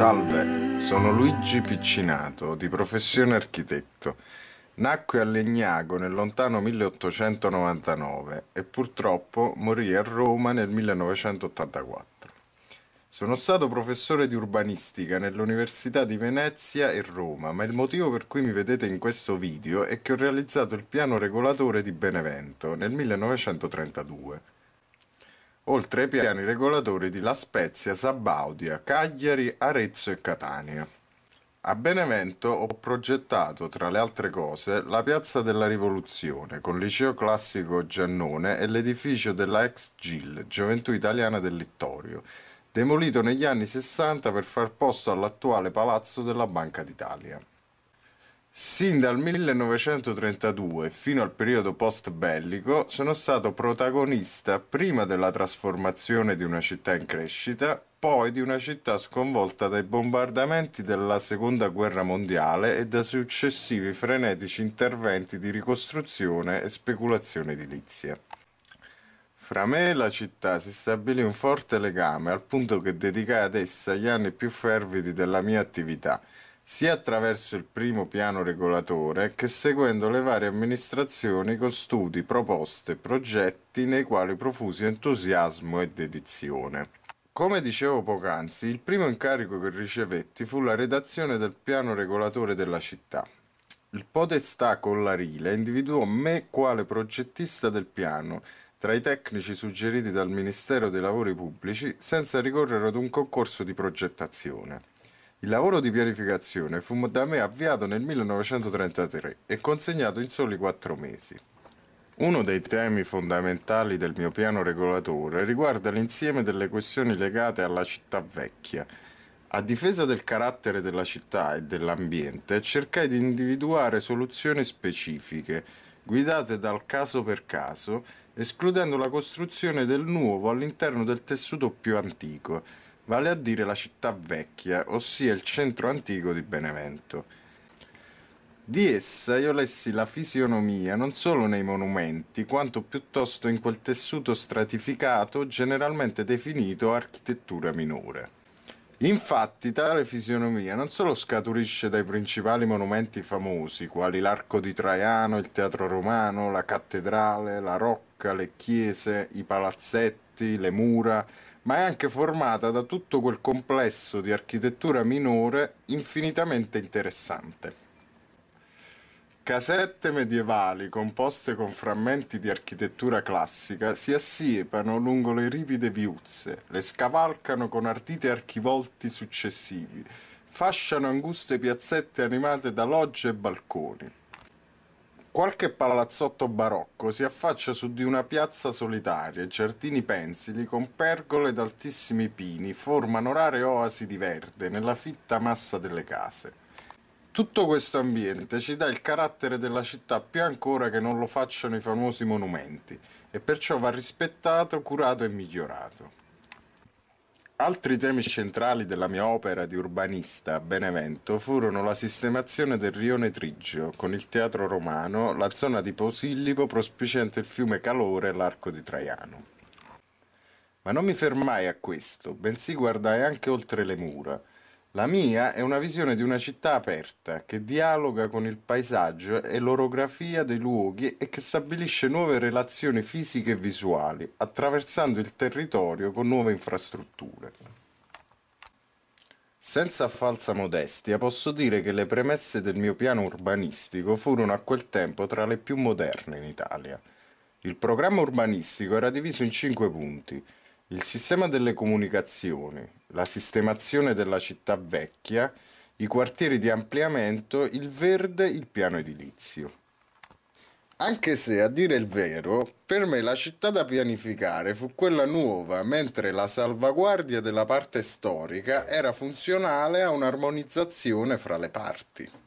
Salve, sono Luigi Piccinato, di professione architetto. Nacque a Legnago nel lontano 1899 e purtroppo morì a Roma nel 1984. Sono stato professore di urbanistica nell'Università di Venezia e Roma, ma il motivo per cui mi vedete in questo video è che ho realizzato il piano regolatore di Benevento nel 1932 oltre ai piani regolatori di La Spezia, Sabaudia, Cagliari, Arezzo e Catania. A Benevento ho progettato, tra le altre cose, la Piazza della Rivoluzione, con liceo classico Giannone e l'edificio della ex GIL, Gioventù Italiana del Littorio, demolito negli anni 60 per far posto all'attuale palazzo della Banca d'Italia. Sin dal 1932 fino al periodo post-bellico sono stato protagonista prima della trasformazione di una città in crescita, poi di una città sconvolta dai bombardamenti della Seconda Guerra Mondiale e da successivi frenetici interventi di ricostruzione e speculazione edilizia. Fra me e la città si stabilì un forte legame al punto che dedicai ad essa gli anni più fervidi della mia attività sia attraverso il primo piano regolatore che seguendo le varie amministrazioni con studi, proposte, progetti nei quali profusi entusiasmo e dedizione. Come dicevo poc'anzi, il primo incarico che ricevetti fu la redazione del piano regolatore della città. Il podestà collarile individuò me quale progettista del piano, tra i tecnici suggeriti dal Ministero dei Lavori Pubblici, senza ricorrere ad un concorso di progettazione. Il lavoro di pianificazione fu da me avviato nel 1933 e consegnato in soli quattro mesi. Uno dei temi fondamentali del mio piano regolatore riguarda l'insieme delle questioni legate alla città vecchia. A difesa del carattere della città e dell'ambiente, cercai di individuare soluzioni specifiche, guidate dal caso per caso, escludendo la costruzione del nuovo all'interno del tessuto più antico, vale a dire la città vecchia, ossia il centro antico di Benevento. Di essa io lessi la fisionomia non solo nei monumenti, quanto piuttosto in quel tessuto stratificato generalmente definito architettura minore. Infatti tale fisionomia non solo scaturisce dai principali monumenti famosi, quali l'Arco di Traiano, il Teatro Romano, la Cattedrale, la Rocca, le chiese, i palazzetti, le mura, ma è anche formata da tutto quel complesso di architettura minore infinitamente interessante. Casette medievali composte con frammenti di architettura classica si assiepano lungo le ripide viuzze, le scavalcano con ardite archivolti successivi, fasciano anguste piazzette animate da logge e balconi. Qualche palazzotto barocco si affaccia su di una piazza solitaria e certini pensili con pergole d'altissimi pini formano rare oasi di verde nella fitta massa delle case. Tutto questo ambiente ci dà il carattere della città più ancora che non lo facciano i famosi monumenti e perciò va rispettato, curato e migliorato. Altri temi centrali della mia opera di urbanista a Benevento furono la sistemazione del rione Trigio con il teatro romano, la zona di Posillipo prospiciente il fiume Calore e l'arco di Traiano. Ma non mi fermai a questo, bensì guardai anche oltre le mura, la mia è una visione di una città aperta, che dialoga con il paesaggio e l'orografia dei luoghi e che stabilisce nuove relazioni fisiche e visuali, attraversando il territorio con nuove infrastrutture. Senza falsa modestia posso dire che le premesse del mio piano urbanistico furono a quel tempo tra le più moderne in Italia. Il programma urbanistico era diviso in cinque punti – il sistema delle comunicazioni, la sistemazione della città vecchia, i quartieri di ampliamento, il verde, il piano edilizio. Anche se, a dire il vero, per me la città da pianificare fu quella nuova, mentre la salvaguardia della parte storica era funzionale a un'armonizzazione fra le parti.